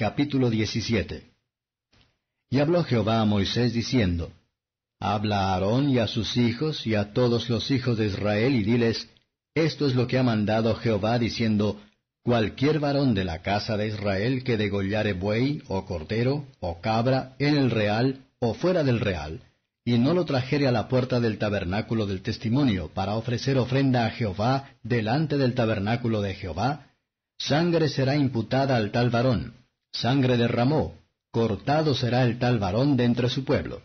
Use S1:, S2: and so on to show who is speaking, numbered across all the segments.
S1: Capítulo 17 Y habló Jehová a Moisés diciendo, Habla a Aarón y a sus hijos y a todos los hijos de Israel y diles, Esto es lo que ha mandado Jehová diciendo, Cualquier varón de la casa de Israel que degollare buey o cordero o cabra en el real o fuera del real, y no lo trajere a la puerta del tabernáculo del testimonio para ofrecer ofrenda a Jehová delante del tabernáculo de Jehová, sangre será imputada al tal varón sangre derramó, cortado será el tal varón de entre su pueblo,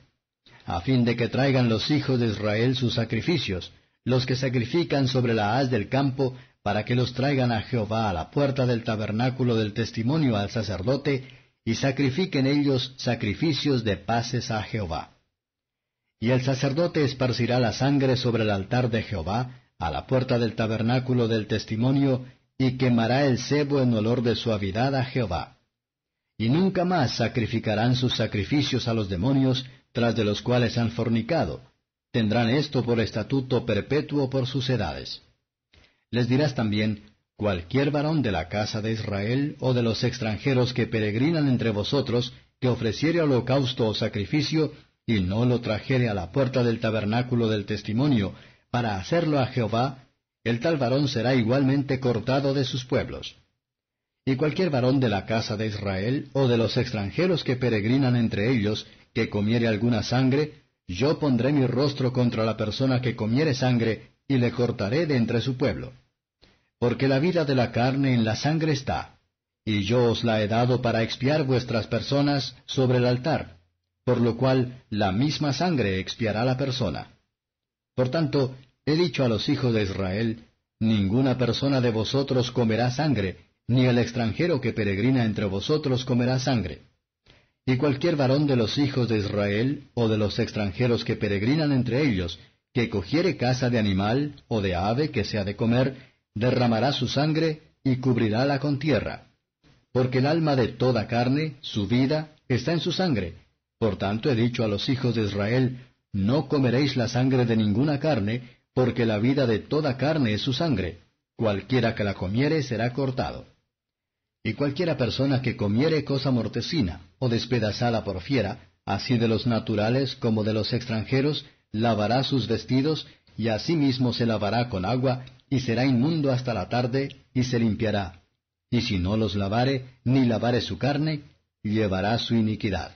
S1: a fin de que traigan los hijos de Israel sus sacrificios, los que sacrifican sobre la haz del campo, para que los traigan a Jehová a la puerta del tabernáculo del testimonio al sacerdote, y sacrifiquen ellos sacrificios de paces a Jehová. Y el sacerdote esparcirá la sangre sobre el altar de Jehová, a la puerta del tabernáculo del testimonio, y quemará el cebo en olor de suavidad a Jehová y nunca más sacrificarán sus sacrificios a los demonios, tras de los cuales han fornicado. Tendrán esto por estatuto perpetuo por sus edades. Les dirás también, cualquier varón de la casa de Israel o de los extranjeros que peregrinan entre vosotros, que ofreciere holocausto o sacrificio, y no lo trajere a la puerta del tabernáculo del testimonio, para hacerlo a Jehová, el tal varón será igualmente cortado de sus pueblos. Y cualquier varón de la casa de Israel o de los extranjeros que peregrinan entre ellos, que comiere alguna sangre, yo pondré mi rostro contra la persona que comiere sangre, y le cortaré de entre su pueblo. Porque la vida de la carne en la sangre está, y yo os la he dado para expiar vuestras personas sobre el altar, por lo cual la misma sangre expiará la persona. Por tanto, he dicho a los hijos de Israel, ninguna persona de vosotros comerá sangre, ni el extranjero que peregrina entre vosotros comerá sangre. Y cualquier varón de los hijos de Israel, o de los extranjeros que peregrinan entre ellos, que cogiere caza de animal, o de ave que sea de comer, derramará su sangre, y cubrirála con tierra. Porque el alma de toda carne, su vida, está en su sangre. Por tanto he dicho a los hijos de Israel, no comeréis la sangre de ninguna carne, porque la vida de toda carne es su sangre. Cualquiera que la comiere será cortado y cualquiera persona que comiere cosa mortecina o despedazada por fiera, así de los naturales como de los extranjeros, lavará sus vestidos, y asimismo se lavará con agua, y será inmundo hasta la tarde, y se limpiará. Y si no los lavare, ni lavare su carne, llevará su iniquidad.